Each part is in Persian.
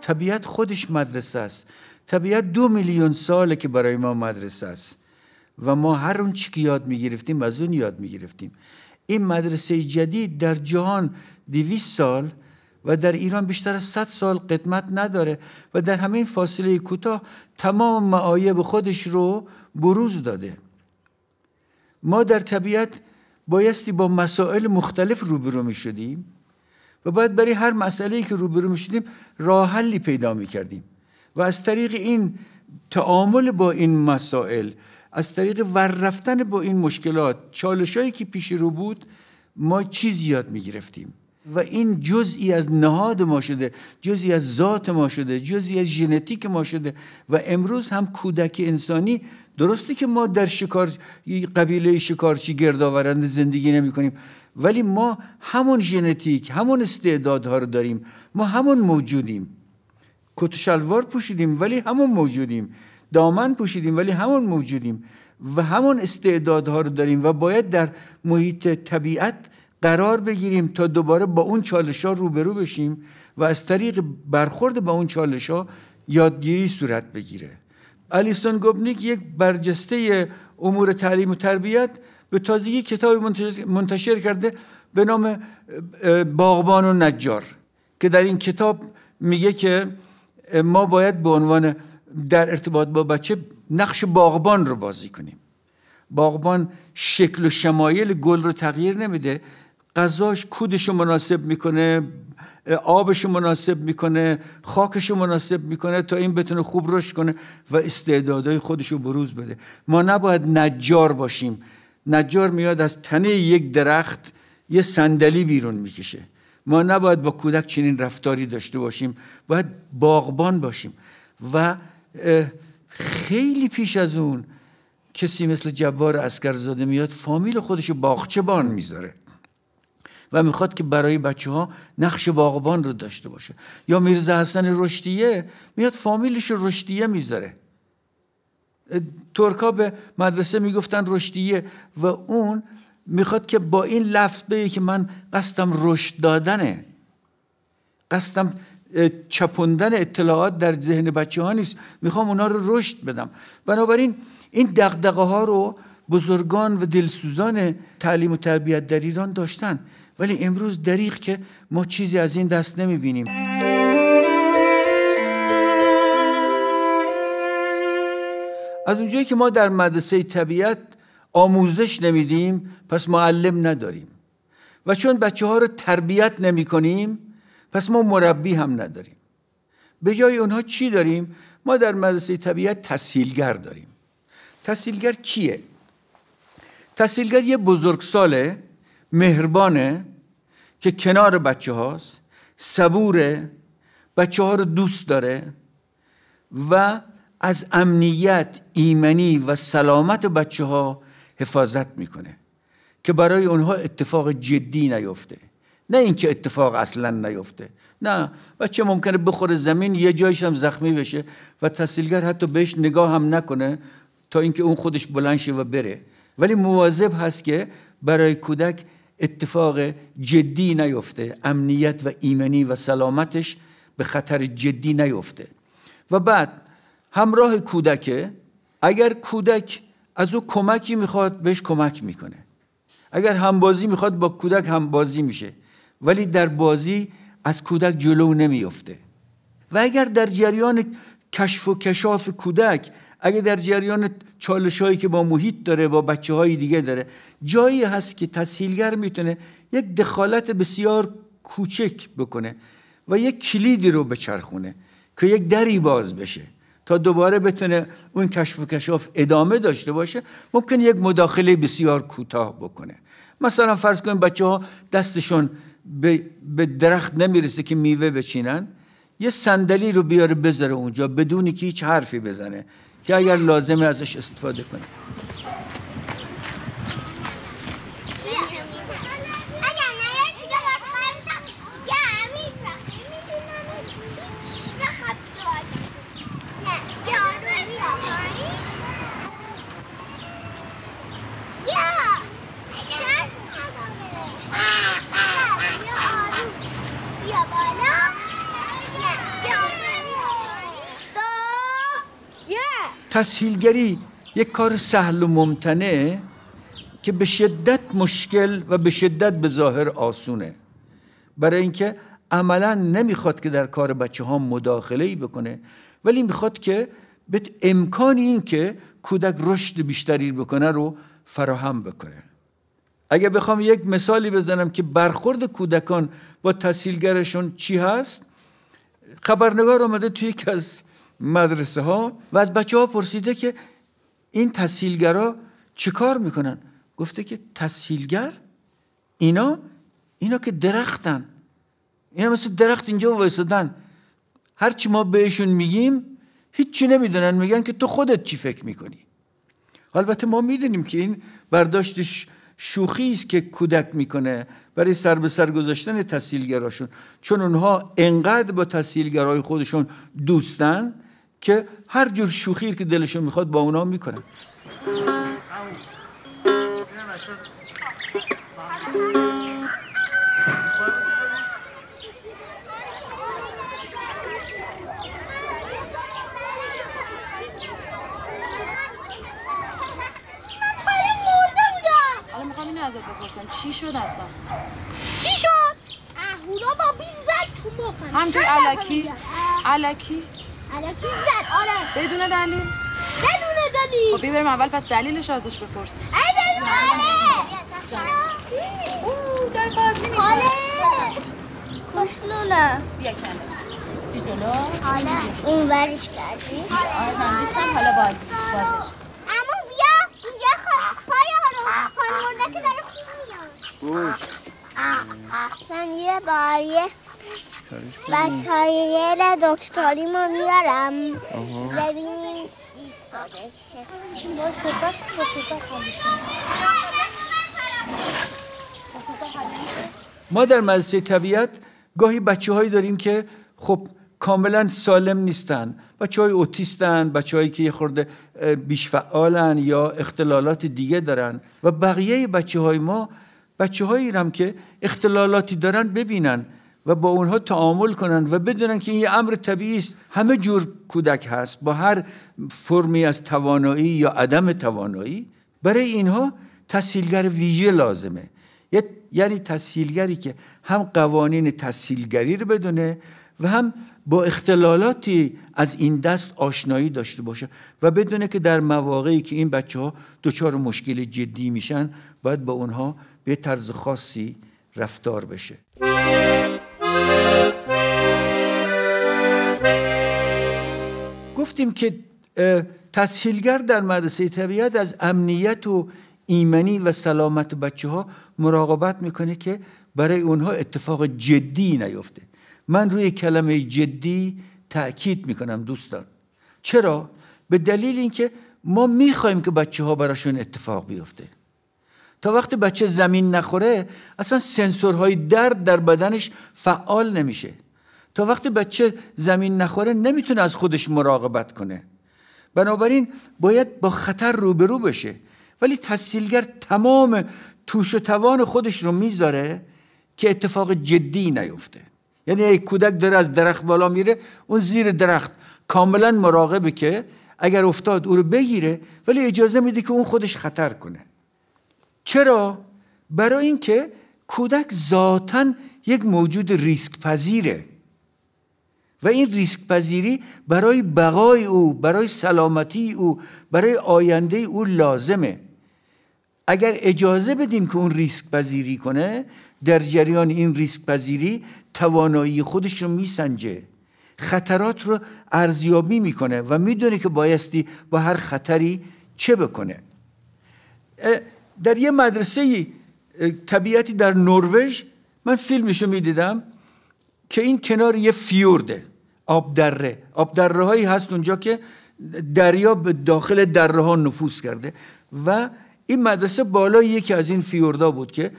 طبیعت خودش مدرسه است طبیعت دو میلیون ساله که برای ما مدرسه است و ما هر اون چی که یاد میگرفتیم از اون یاد میگرفتیم این مدرسه جدید در جهان دویس سال و در ایران بیشتر از 100 سال قدمت نداره و در همین فاصله کوتاه تمام معایب خودش رو بروز داده ما در طبیعت بایستی با مسائل مختلف روبرو می شدیم و باید برای هر مسئله ای که روبرو می شدیم راه حلی پیدا می کردیم و از طریق این تعامل با این مسائل از طریق ور رفتن با این مشکلات هایی که پیش رو بود ما چیز یاد می گرفتیم و این جزئی از نهاد ما شده جزئی از ذات ما شده جزئی از ژنتیک ما شده و امروز هم کودک انسانی درسته که ما در شکار قبیله شکارچی گردآورنده زندگی نمی کنیم ولی ما همون ژنتیک همون استعدادها رو داریم ما همون موجودیم کت شلوار پوشیدیم ولی همون موجودیم دامن پوشیدیم ولی همون موجودیم و همون استعدادها رو داریم و باید در محیط طبیعت قرار بگیریم تا دوباره با اون چالش ها روبرو بشیم و از طریق برخورد با اون چالش ها یادگیری صورت بگیره الیسون گوبنیک یک برجسته امور تعلیم و تربیت به تازگی کتابی منتشر کرده به نام باغبان و نجار که در این کتاب میگه که ما باید به عنوان در ارتباط با بچه نقش باغبان رو بازی کنیم باغبان شکل و شمایل گل رو تغییر نمیده غذاش کودش رو مناسب میکنه آبش رو مناسب میکنه خاکش رو مناسب میکنه تا این بتونه خوب رشد کنه و استعدادهای خودش رو بروز بده ما نباید نجار باشیم نجار میاد از تنه یک درخت یه صندلی بیرون میکشه ما نباید با کودک چنین رفتاری داشته باشیم باید باغبان باشیم و خیلی پیش از اون کسی مثل جبار اسکرزاده میاد فامیل خودش باغچه بان میذاره و میخواد که برای بچه ها نقش باغبان رو داشته باشه یا میرزا حسن رشدیه میاد فامیلش رشدیه میذاره ترکا به مدرسه میگفتن رشدیه و اون میخواد که با این لفظ بگه که من قصدم رشد دادنه قصدم چپوندن اطلاعات در ذهن بچه ها نیست میخوام اونا رو رشد بدم بنابراین این دقدقه ها رو بزرگان و دلسوزان تعلیم و تربیت در ایران داشتن ولی امروز دریغ که ما چیزی از این دست بینیم. از اونجایی که ما در مدرسه طبیعت آموزش نمیدیم پس معلم نداریم و چون بچه ها رو تربیت نمی کنیم پس ما مربی هم نداریم به جای اونها چی داریم؟ ما در مدرسه طبیعت تسهیلگر داریم تسهیلگر کیه؟ تسهیلگر یه بزرگساله مهربانه که کنار بچه هاست صبوره بچه ها رو دوست داره و از امنیت ایمنی و سلامت بچه ها حفاظت میکنه که برای اونها اتفاق جدی نیفته نه اینکه اتفاق اصلا نیفته نه بچه ممکنه بخوره زمین یه جایش هم زخمی بشه و تحصیلگر حتی بهش نگاه هم نکنه تا اینکه اون خودش بلند شه و بره ولی مواظب هست که برای کودک اتفاق جدی نیفته امنیت و ایمنی و سلامتش به خطر جدی نیفته و بعد همراه کودکه اگر کودک از او کمکی میخواد بهش کمک میکنه اگر همبازی میخواد با کودک همبازی میشه ولی در بازی از کودک جلو نمیفته و اگر در جریان کشف و کشاف کودک اگه در جریان چالش هایی که با محیط داره با بچه های دیگه داره جایی هست که تسهیلگر میتونه یک دخالت بسیار کوچک بکنه و یک کلیدی رو بچرخونه که یک دری باز بشه تا دوباره بتونه اون کشف و کشاف ادامه داشته باشه ممکن یک مداخله بسیار کوتاه بکنه مثلا فرض کنیم بچه ها دستشون به درخت نمیرسه که میوه بچینن یه صندلی رو بیاره بذاره اونجا بدونی که هیچ حرفی بزنه که اگر لازم ازش استفاده کنید تسهیلگری یک کار سهل و ممتنه که به شدت مشکل و به شدت به ظاهر آسونه برای اینکه عملا نمیخواد که در کار بچه ها مداخله ای بکنه ولی میخواد که به امکان این که کودک رشد بیشتری بکنه رو فراهم بکنه اگر بخوام یک مثالی بزنم که برخورد کودکان با تحصیلگرشون چی هست خبرنگار آمده توی یکی از مدرسه ها و از بچه ها پرسیده که این تسهیلگرا چه کار میکنن گفته که تسهیلگر اینا اینا که درختن اینا مثل درخت اینجا وایسادن هر چی ما بهشون میگیم هیچی نمیدونن میگن که تو خودت چی فکر میکنی البته ما میدونیم که این برداشتش شوخی است که کودک میکنه برای سر به سر گذاشتن تسهیلگراشون چون اونها انقدر با تسهیلگرای خودشون دوستن که هر جور شوخی که دلشون میخواد با اونا میکنن ازت چی شد اصلا چی شد اهورا با بیل زد تو مخم همجور علکی علکی علکی زد آره بدون دلیل بدون دلیل خب بریم اول پس دلیلش ازش بپرس ای دلیل آره اوه داره بازی میکنه آره خوشلوله بیا کنه جلو حالا اون ورش کردی آره حالا بازش اما بیا خواه پای آروم خانمورده که داره خوب میاد من یه باریه وسایل دکتری ما میارم ببینیم ما در مدرسه طبیعت گاهی بچه هایی داریم که خب کاملا سالم نیستن بچه های اوتیستن بچه هایی که یه خورده بیشفعالن یا اختلالات دیگه دارن و بقیه بچه های ما بچه هایی هم که اختلالاتی دارن ببینن و با اونها تعامل کنند و بدونن که این یه امر طبیعی است همه جور کودک هست با هر فرمی از توانایی یا عدم توانایی برای اینها تسهیلگر ویژه لازمه یعنی تسهیلگری که هم قوانین تسهیلگری رو بدونه و هم با اختلالاتی از این دست آشنایی داشته باشه و بدونه که در مواقعی که این بچه ها دچار مشکل جدی میشن باید با اونها به طرز خاصی رفتار بشه گفتیم که تسهیلگر در مدرسه طبیعت از امنیت و ایمنی و سلامت بچه ها مراقبت میکنه که برای اونها اتفاق جدی نیفته من روی کلمه جدی تاکید میکنم دوستان چرا به دلیل اینکه ما میخوایم که بچه ها براشون اتفاق بیفته تا وقتی بچه زمین نخوره اصلا سنسورهای درد در بدنش فعال نمیشه تا وقتی بچه زمین نخوره نمیتونه از خودش مراقبت کنه بنابراین باید با خطر روبرو بشه ولی تسهیلگر تمام توش و توان خودش رو میذاره که اتفاق جدی نیفته یعنی یک کودک داره از درخت بالا میره اون زیر درخت کاملا مراقبه که اگر افتاد او رو بگیره ولی اجازه میده که اون خودش خطر کنه چرا؟ برای اینکه کودک ذاتا یک موجود ریسک پذیره و این ریسک پذیری برای بقای او برای سلامتی او برای آینده او لازمه اگر اجازه بدیم که اون ریسک پذیری کنه در جریان این ریسک پذیری توانایی خودش رو میسنجه خطرات رو ارزیابی میکنه و میدونه که بایستی با هر خطری چه بکنه در یه مدرسه طبیعتی در نروژ من فیلمشو میدیدم که این کنار یه فیورده آب دره آب دره هایی هست اونجا که دریا به داخل دره ها نفوذ کرده و این مدرسه بالای یکی از این فیوردا بود که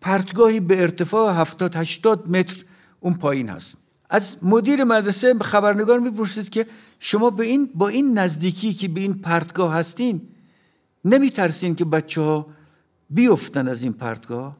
پرتگاهی به ارتفاع 70 80 متر اون پایین هست از مدیر مدرسه خبرنگار میپرسید که شما به این با این نزدیکی که به این پرتگاه هستین نمی ترسین که بچه ها بیفتن از این پرتگاه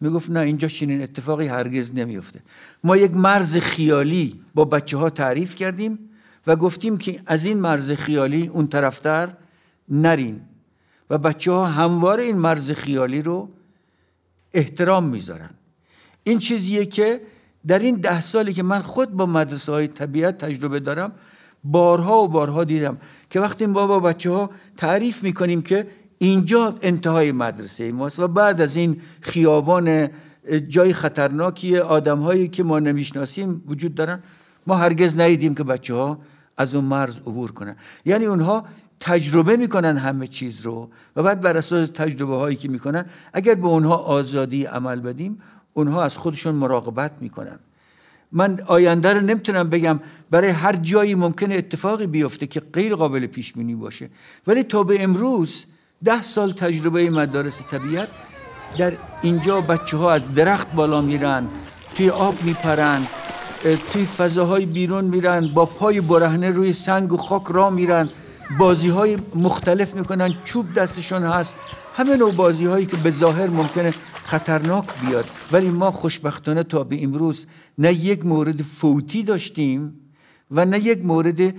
میگفت نه اینجا چنین اتفاقی هرگز نمیفته ما یک مرز خیالی با بچه ها تعریف کردیم و گفتیم که از این مرز خیالی اون طرفتر نرین و بچه ها هموار این مرز خیالی رو احترام میذارن این چیزیه که در این ده سالی که من خود با مدرسه های طبیعت تجربه دارم بارها و بارها دیدم که وقتی ما با بچه ها تعریف میکنیم که اینجا انتهای مدرسه ماست و بعد از این خیابان جای خطرناکی آدم هایی که ما نمیشناسیم وجود دارن ما هرگز ندیدیم که بچه ها از اون مرز عبور کنن یعنی اونها تجربه میکنن همه چیز رو و بعد بر اساس تجربه هایی که میکنن اگر به اونها آزادی عمل بدیم اونها از خودشون مراقبت میکنن من آینده رو نمیتونم بگم برای هر جایی ممکن اتفاقی بیفته که غیر قابل پیش بینی باشه ولی تا به امروز ده سال تجربه مدارس طبیعت در اینجا بچه ها از درخت بالا میرن توی آب میپرن توی فضاهای بیرون میرن با پای برهنه روی سنگ و خاک را میرن بازی های مختلف میکنن چوب دستشون هست همه نوع بازی هایی که به ظاهر ممکنه خطرناک بیاد ولی ما خوشبختانه تا به امروز نه یک مورد فوتی داشتیم و نه یک مورد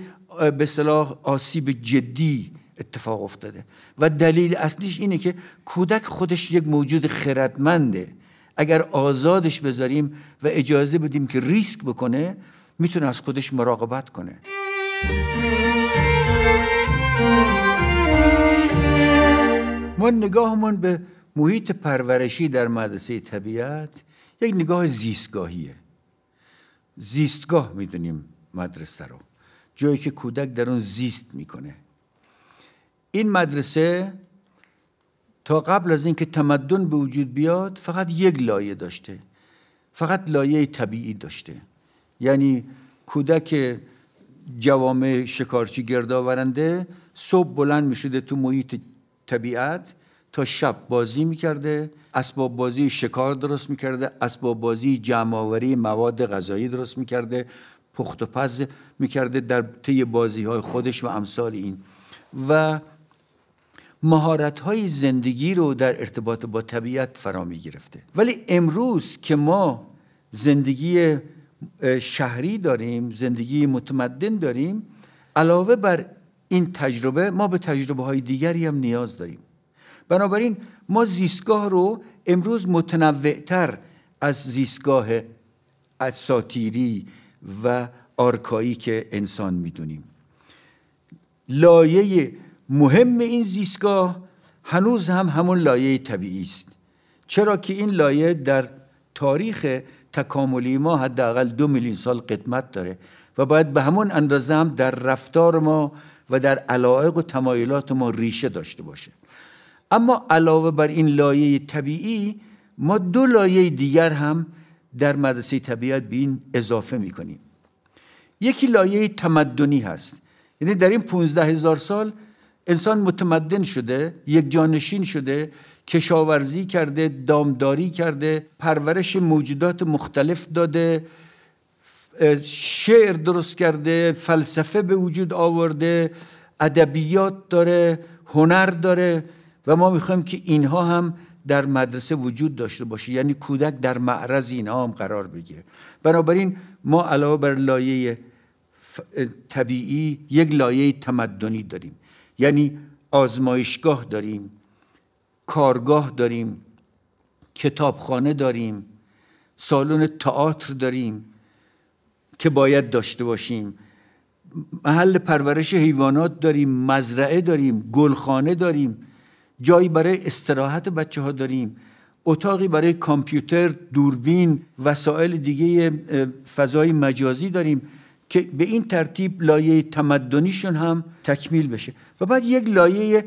به صلاح آسیب جدی اتفاق افتاده و دلیل اصلیش اینه که کودک خودش یک موجود خردمنده اگر آزادش بذاریم و اجازه بدیم که ریسک بکنه میتونه از خودش مراقبت کنه ما نگاهمون به محیط پرورشی در مدرسه طبیعت یک نگاه زیستگاهیه زیستگاه میدونیم مدرسه رو جایی که کودک در اون زیست میکنه این مدرسه تا قبل از اینکه تمدن به وجود بیاد فقط یک لایه داشته فقط لایه طبیعی داشته یعنی کودک جوامع شکارچی گردآورنده صبح بلند می تو محیط طبیعت تا شب بازی میکرده اسباب بازی شکار درست میکرده اسباب بازی جمعآوری مواد غذایی درست میکرده پخت و پز میکرده در طی بازی های خودش و امثال این و مهارت های زندگی رو در ارتباط با طبیعت فرا می گرفته ولی امروز که ما زندگی شهری داریم زندگی متمدن داریم علاوه بر این تجربه ما به تجربه های دیگری هم نیاز داریم بنابراین ما زیستگاه رو امروز متنوعتر از زیستگاه اساتیری و آرکایی که انسان میدونیم لایه مهم این زیستگاه هنوز هم همون لایه طبیعی است چرا که این لایه در تاریخ تکاملی ما حداقل دو میلیون سال قدمت داره و باید به همون اندازه هم در رفتار ما و در علایق و تمایلات ما ریشه داشته باشه اما علاوه بر این لایه طبیعی ما دو لایه دیگر هم در مدرسه طبیعت به این اضافه میکنیم یکی لایه تمدنی هست یعنی در این پونزده هزار سال انسان متمدن شده یک جانشین شده کشاورزی کرده دامداری کرده پرورش موجودات مختلف داده شعر درست کرده فلسفه به وجود آورده ادبیات داره هنر داره و ما میخوایم که اینها هم در مدرسه وجود داشته باشه یعنی کودک در معرض اینها هم قرار بگیره بنابراین ما علاوه بر لایه طبیعی یک لایه تمدنی داریم یعنی آزمایشگاه داریم کارگاه داریم کتابخانه داریم سالن تئاتر داریم که باید داشته باشیم محل پرورش حیوانات داریم مزرعه داریم گلخانه داریم جایی برای استراحت بچه ها داریم اتاقی برای کامپیوتر دوربین وسایل دیگه فضای مجازی داریم که به این ترتیب لایه تمدنیشون هم تکمیل بشه و بعد یک لایه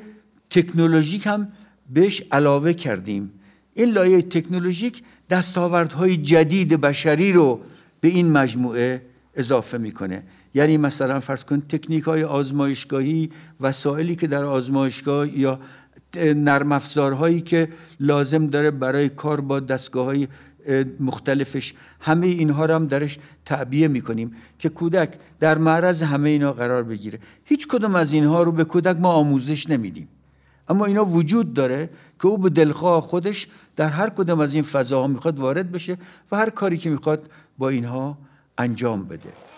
تکنولوژیک هم بهش علاوه کردیم این لایه تکنولوژیک دستاوردهای جدید بشری رو به این مجموعه اضافه میکنه یعنی مثلا فرض کن تکنیک های آزمایشگاهی وسایلی که در آزمایشگاه یا نرم افزارهایی که لازم داره برای کار با دستگاه های مختلفش همه اینها رو هم درش تعبیه میکنیم که کودک در معرض همه اینا قرار بگیره هیچ کدوم از اینها رو به کودک ما آموزش نمیدیم اما اینا وجود داره که او به دلخواه خودش در هر کدام از این فضاها میخواد وارد بشه و هر کاری که میخواد با اینها انجام بده